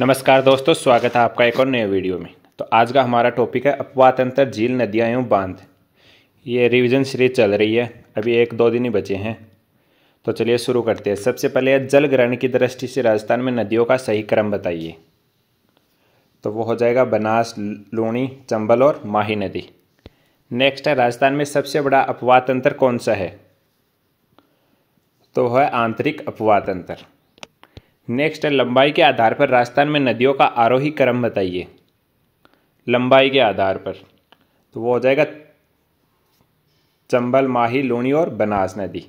नमस्कार दोस्तों स्वागत है आपका एक और नए वीडियो में तो आज का हमारा टॉपिक है अपवात अंतर झील नदियाँ एवं बांध ये रिवीजन सीरीज चल रही है अभी एक दो दिन ही बचे हैं तो चलिए शुरू करते हैं सबसे पहले जल ग्रहण की दृष्टि से राजस्थान में नदियों का सही क्रम बताइए तो वो हो जाएगा बनास लूणी चंबल और माही नदी नेक्स्ट है राजस्थान में सबसे बड़ा अपवात अंतर कौन सा है तो है आंतरिक अपवात अंतर नेक्स्ट है लंबाई के आधार पर राजस्थान में नदियों का आरोही क्रम बताइए लंबाई के आधार पर तो वो हो जाएगा चंबल माही लोनी और बनास नदी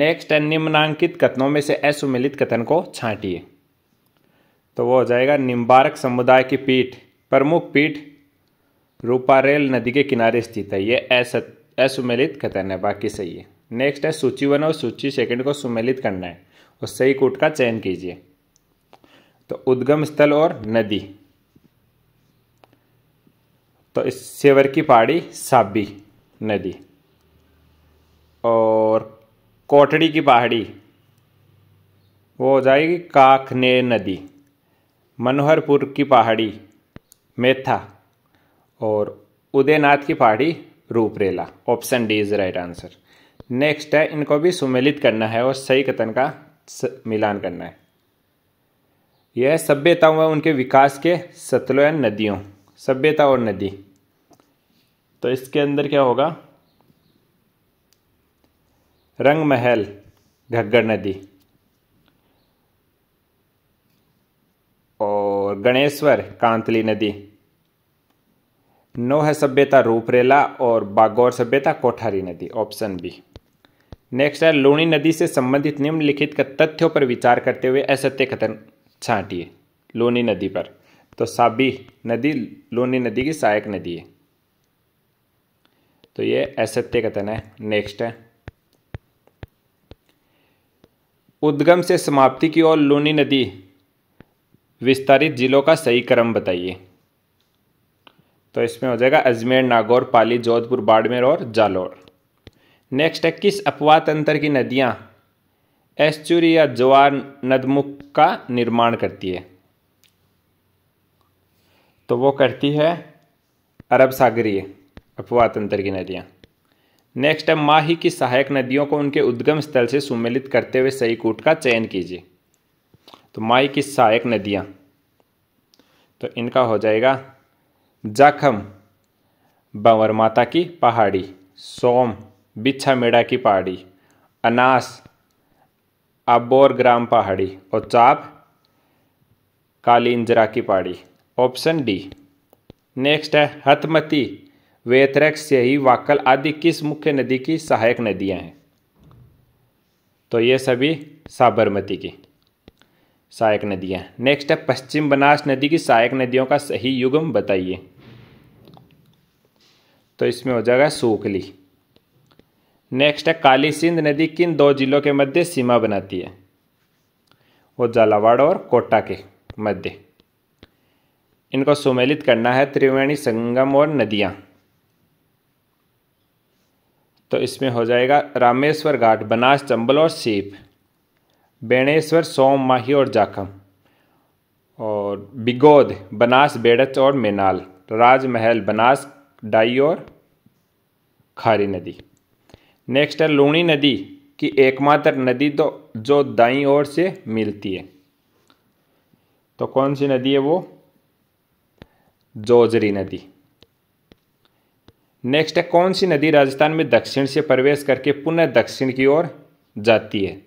नेक्स्ट है निम्नांकित कथनों में से असुमिलित कथन को छांटिए तो वो हो जाएगा निम्बारक समुदाय की पीठ प्रमुख पीठ रूपारेल नदी के किनारे स्थित है ये असुमिलित कथन है बाकी सही है नेक्स्ट है सूची वन और सूची सेकंड को सुमेलित करना है और सही कूट का चयन कीजिए तो उद्गम स्थल और नदी तो इस सेवर की पहाड़ी साबी नदी और कोटड़ी की पहाड़ी वो हो जाएगी काखने नदी मनोहरपुर की पहाड़ी मेथा और उदयनाथ की पहाड़ी रूपरेला option D is right answer next है इनको भी सुमेलित करना है और सही कथन का मिलान करना है यह सभ्यताओं व उनके विकास के सतलों या नदियों सभ्यता और नदी तो इसके अंदर क्या होगा रंग महल घग्गर नदी और गणेश्वर कांतली नदी नौ है सभ्यता रूपरेला और बागौर सभ्यता कोठारी नदी ऑप्शन बी नेक्स्ट है लूणी नदी से संबंधित निम्नलिखित तथ्यों पर विचार करते हुए असत्य कथन छाटिए लूणी नदी पर तो साबी नदी लूणी नदी की सहायक नदी है तो ये असत्य कथन है नेक्स्ट है उद्गम से समाप्ति की ओर लूनी नदी विस्तारित जिलों का सही क्रम बताइए तो इसमें हो जाएगा अजमेर नागौर पाली जोधपुर बाड़मेर और जालौर नेक्स्ट है किस अपवात अंतर की नदियाँ एस्चुरी या जवार नदमुख का निर्माण करती है तो वो करती है अरब सागरीय अपवात अंतर की नदियाँ नेक्स्ट है माही की सहायक नदियों को उनके उद्गम स्थल से सुमिलित करते हुए सही कूट का चयन कीजिए तो माही की सहायक नदियाँ तो इनका हो जाएगा जाखम बंवर माता की पहाड़ी सोम बिछा मेड़ा की पहाड़ी अनास अबोर ग्राम पहाड़ी और चाप काली इंजरा की पहाड़ी ऑप्शन डी नेक्स्ट है हथमती से ही वाकल आदि किस मुख्य नदी की सहायक नदियां हैं तो ये सभी साबरमती की सहायक नदियां नेक्स्ट है पश्चिम बनास नदी की सहायक नदियों का सही युगम बताइए तो इसमें हो जाएगा सूखली नेक्स्ट है काली सिंध नदी किन दो जिलों के मध्य सीमा बनाती है वो झालावाड़ और कोटा के मध्य इनको सुमेलित करना है त्रिवेणी संगम और नदियाँ तो इसमें हो जाएगा रामेश्वर घाट बनास चंबल और सीप बेणेश्वर सोम माही और जाखम और बिगोद बनास बेड़च और मेनाल राजमहल बनास डाई और खारी नदी नेक्स्ट है लूणी नदी की एकमात्र नदी तो जो दाई ओर से मिलती है तो कौन सी नदी है वो जोजरी नदी नेक्स्ट है कौन सी नदी राजस्थान में दक्षिण से प्रवेश करके पुनः दक्षिण की ओर जाती है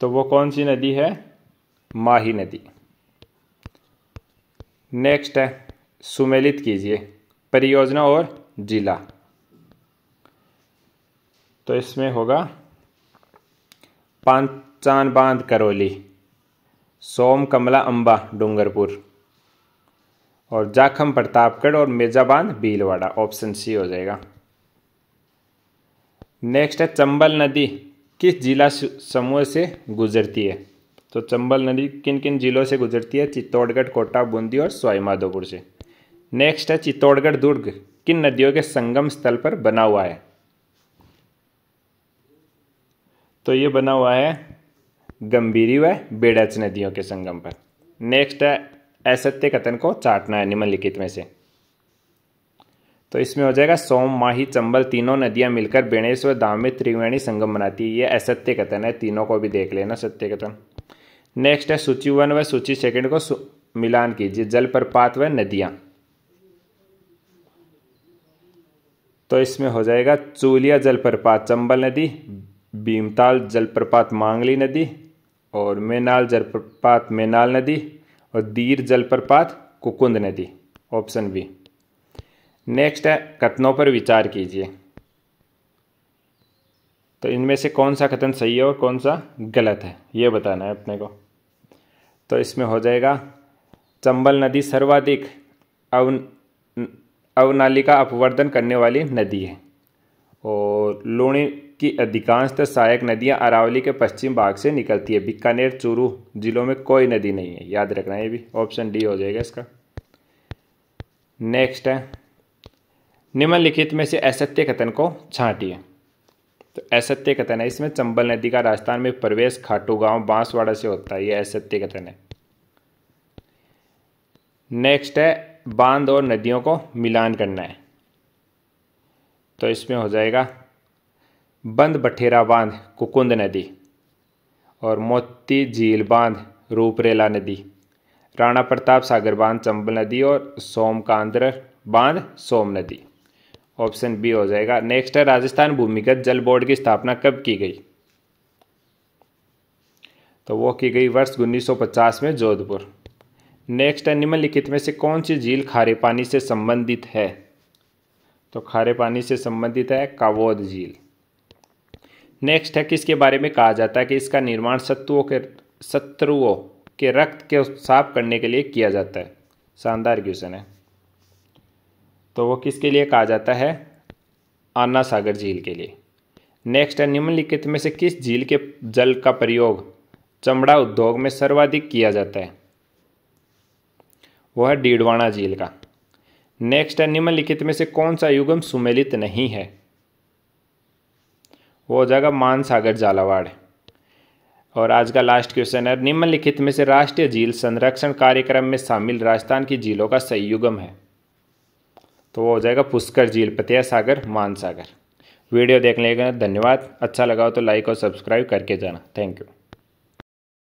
तो वो कौन सी नदी है माही नदी नेक्स्ट है सुमेलित कीजिए परियोजना और जिला तो इसमें होगा पांचान बांध करौली सोम कमला अम्बा डूंगरपुर और जाखम प्रतापगढ़ और मिर्जाबांध भीलवाड़ा ऑप्शन सी हो जाएगा नेक्स्ट है चंबल नदी किस जिला समूह से गुजरती है तो चंबल नदी किन किन जिलों से गुजरती है चित्तौड़गढ़ कोटा बूंदी और स्वाईमाधोपुर से नेक्स्ट है चित्तौड़गढ़ दुर्ग किन नदियों के संगम स्थल पर बना हुआ है तो ये बना हुआ है गंभीरी व बेड़च नदियों के संगम पर नेक्स्ट है असत्य कथन को चाटना है निम्नलिखित में से तो इसमें हो जाएगा सोम माही चंबल तीनों नदियां मिलकर बेणेश्वर धाम में त्रिवेणी संगम बनाती है ये असत्य कथन है तीनों को भी देख लेना सत्य कथन नेक्स्ट है सूची वन व सूची सेकंड को मिलान कीजिए जल प्रपात व नदियां तो इसमें हो जाएगा चूलिया जलप्रपात चंबल नदी भीमताल जलप्रपात मांगली नदी और मेनाल जलप्रपात मेनाल नदी और दीर जलप्रपात कुकुंद नदी ऑप्शन बी नेक्स्ट है कथनों पर विचार कीजिए तो इनमें से कौन सा कथन सही है और कौन सा गलत है ये बताना है अपने को तो इसमें हो जाएगा चंबल नदी सर्वाधिक अव अवनाली का अपवर्धन करने वाली नदी है और लूणी की अधिकांशतः तो सहायक नदियां अरावली के पश्चिम भाग से निकलती है बीकानेर चूरू जिलों में कोई नदी नहीं है याद रखना ये भी ऑप्शन डी हो जाएगा इसका नेक्स्ट है निम्नलिखित में से असत्य कथन को छाटिए तो असत्य कथन है इसमें चंबल नदी का राजस्थान में प्रवेश खाटू गांव बांसवाड़ा से होता है यह असत्य कथन है नेक्स्ट है बांध और नदियों को मिलान करना है तो इसमें हो जाएगा बंद बठेरा बांध कुकुंद नदी और मोती झील बांध रूपरेला नदी राणा प्रताप सागर बांध चंबल नदी और सोमकांद्र बांध सोम नदी ऑप्शन बी हो जाएगा नेक्स्ट है राजस्थान भूमिगत जल बोर्ड की स्थापना कब की गई तो वो की गई वर्ष 1950 में जोधपुर नेक्स्ट है निम्नलिखित में से कौन सी झील खारे पानी से संबंधित है तो खारे पानी से संबंधित है कावोद झील नेक्स्ट है किसके बारे में कहा जाता है कि इसका निर्माण शत्रुओं के शत्रुओं के रक्त के साफ करने के लिए किया जाता है शानदार क्वेश्चन है तो वो किसके लिए कहा जाता है आना सागर झील के लिए नेक्स्ट है निम्नलिखित में से किस झील के जल का प्रयोग चमड़ा उद्योग में सर्वाधिक किया जाता है वो है डीडवाणा झील का नेक्स्ट है निम्नलिखित में से कौन सा युगम सुमेलित नहीं है वो हो जाएगा मानसागर झालावाड़ और आज का लास्ट क्वेश्चन है निम्नलिखित में से राष्ट्रीय झील संरक्षण कार्यक्रम में शामिल राजस्थान की झीलों का संयुगम है तो वो हो जाएगा पुष्कर झील पतिया सागर मानसागर वीडियो देखने के लिए धन्यवाद अच्छा लगा हो तो लाइक और सब्सक्राइब करके जाना थैंक यू